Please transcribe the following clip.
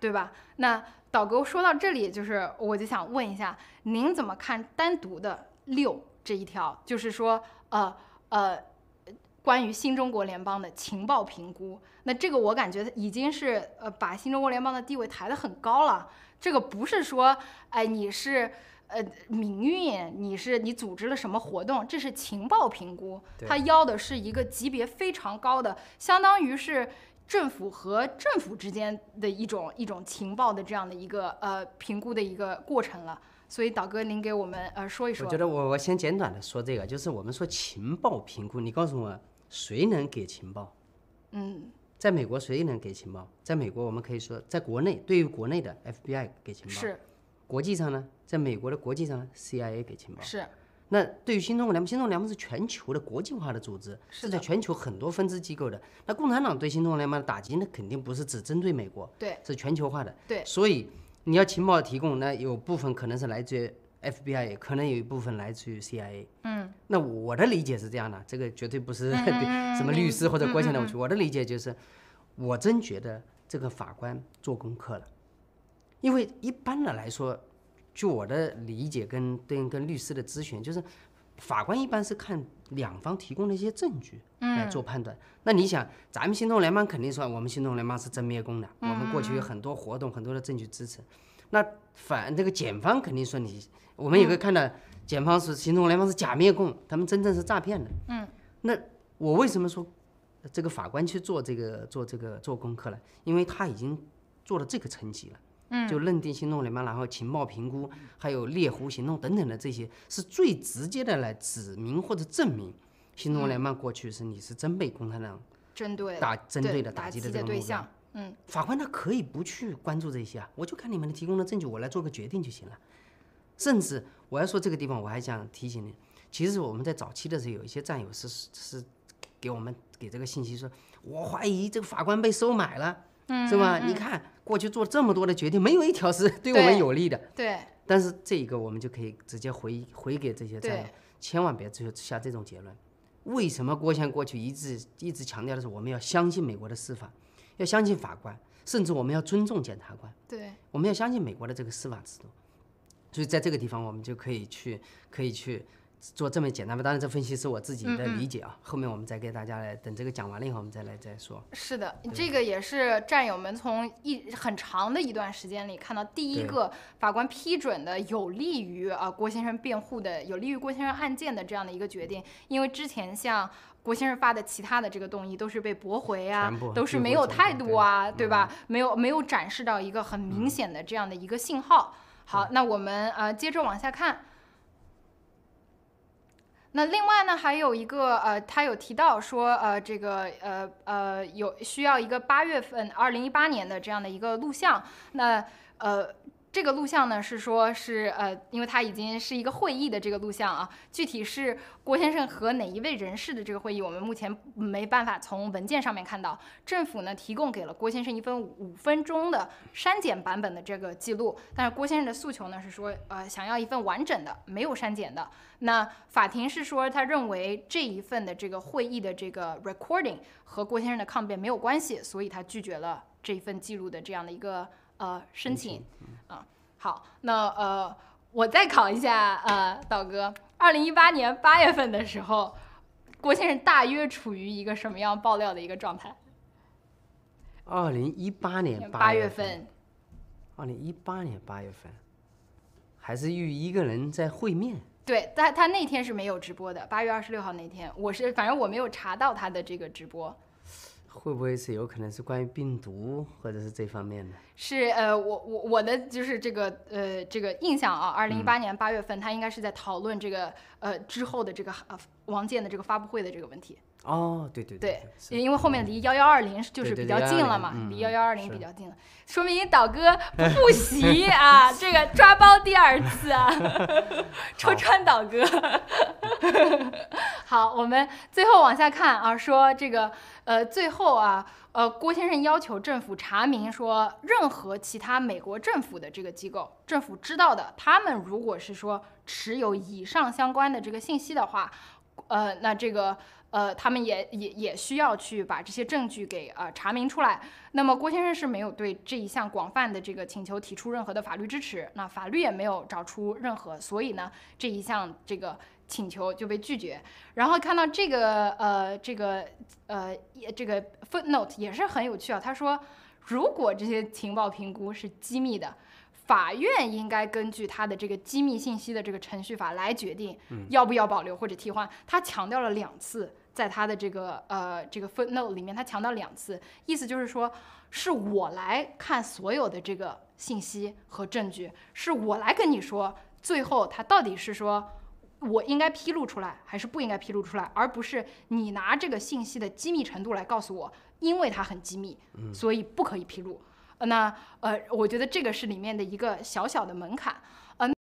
对吧？那导哥说到这里，就是我就想问一下，您怎么看单独的六这一条？就是说，呃呃，关于新中国联邦的情报评估。那这个我感觉已经是呃把新中国联邦的地位抬得很高了。这个不是说，哎，你是呃民运，你是你组织了什么活动？这是情报评估，他要的是一个级别非常高的，相当于是。政府和政府之间的一种一种情报的这样的一个呃评估的一个过程了，所以导哥您给我们呃说一说。我觉得我我先简短的说这个，就是我们说情报评估，你告诉我谁能给情报？嗯，在美国谁能给情报？在美国我们可以说，在国内对于国内的 FBI 给情报是，国际上呢，在美国的国际上 c i a 给情报是。那对于新中国联盟，新中国联盟是全球的国际化的组织，是在全球很多分支机构的。那共产党对新中国联盟的打击，那肯定不是只针对美国，对，是全球化的。对，所以你要情报提供，那有部分可能是来自于 FBI，可能有一部分来自于 CIA。嗯，那我的理解是这样的，这个绝对不是 什么律师或者关系的。我的理解就是，我真觉得这个法官做功课了，因为一般的来说。据我的理解，跟跟跟律师的咨询，就是法官一般是看两方提供的一些证据来做判断。那你想，咱们新东联邦肯定说，我们新东联邦是真灭供的，我们过去有很多活动，很多的证据支持。那反这个检方肯定说你，我们也可以看到，检方是行动联邦是假灭供，他们真正是诈骗的。嗯，那我为什么说这个法官去做这个做这个做功课了？因为他已经做了这个层级了。嗯，就认定行动联盟，然后情报评估，还有猎狐行动等等的这些，是最直接的来指明或者证明行动联盟过去是你是真被共产党，针对打针对的打击的对象。嗯，法官他可以不去关注这些啊，我就看你们提供的证据，我来做个决定就行了。甚至我要说这个地方，我还想提醒你，其实我们在早期的时候，有一些战友是是给我们给这个信息说，我怀疑这个法官被收买了。是吧？你看过去做这么多的决定，没有一条是 对我们有利的。对，但是这一个我们就可以直接回回给这些债，千万别就下这种结论。为什么郭先生过去一直一直强调的是我们要相信美国的司法，要相信法官，甚至我们要尊重检察官。对，我们要相信美国的这个司法制度。所以在这个地方，我们就可以去，可以去。做这么简单吧，当然，这分析是我自己的理解啊。后面我们再给大家来，等这个讲完了以后，我们再来再说。是的，这个也是战友们从一很长的一段时间里看到第一个法官批准的有利于啊郭先生辩护的、有利于郭先生案件的这样的一个决定。因为之前像郭先生发的其他的这个动议都是被驳回啊，都是没有态度啊，对吧？没有没有展示到一个很明显的这样的一个信号。好，那我们呃接着往下看。那另外呢，还有一个呃，他有提到说呃，这个呃呃有需要一个八月份二零一八年的这样的一个录像，那呃。这个录像呢是说，是呃，因为它已经是一个会议的这个录像啊。具体是郭先生和哪一位人士的这个会议，我们目前没办法从文件上面看到。政府呢提供给了郭先生一份五分钟的删减版本的这个记录，但是郭先生的诉求呢是说，呃，想要一份完整的、没有删减的。那法庭是说，他认为这一份的这个会议的这个 recording 和郭先生的抗辩没有关系，所以他拒绝了这一份记录的这样的一个。呃，申请，嗯，好，那呃，我再考一下，呃，导哥，二零一八年八月份的时候，郭先生大约处于一个什么样爆料的一个状态？二零一八年八月份，二零一八年八月份，还是与一个人在会面？对，但他那天是没有直播的，八月二十六号那天，我是反正我没有查到他的这个直播。会不会是有可能是关于病毒或者是这方面的？是呃，我我我的就是这个呃这个印象啊，二零一八年八月份他应该是在讨论这个呃之后的这个呃王健的这个发布会的这个问题。哦，对对对。对，因为后面离幺幺二零就是比较近了嘛，离幺幺二零比较近了，说明导哥不复习啊，这个抓包第二次，啊，戳穿导哥。好，我们最后往下看啊，说这个，呃，最后啊，呃，郭先生要求政府查明说，任何其他美国政府的这个机构，政府知道的，他们如果是说持有以上相关的这个信息的话，呃，那这个。呃，他们也也也需要去把这些证据给啊查明出来。那么郭先生是没有对这一项广泛的这个请求提出任何的法律支持，那法律也没有找出任何，所以呢这一项这个请求就被拒绝。然后看到这个呃这个呃也这个 footnote 也是很有趣啊，他说如果这些情报评估是机密的。法院应该根据他的这个机密信息的这个程序法来决定，要不要保留或者替换。他强调了两次，在他的这个呃这个 footnote 里面，他强调两次，意思就是说，是我来看所有的这个信息和证据，是我来跟你说，最后他到底是说我应该披露出来，还是不应该披露出来，而不是你拿这个信息的机密程度来告诉我，因为它很机密，所以不可以披露。那呃，我觉得这个是里面的一个小小的门槛，嗯。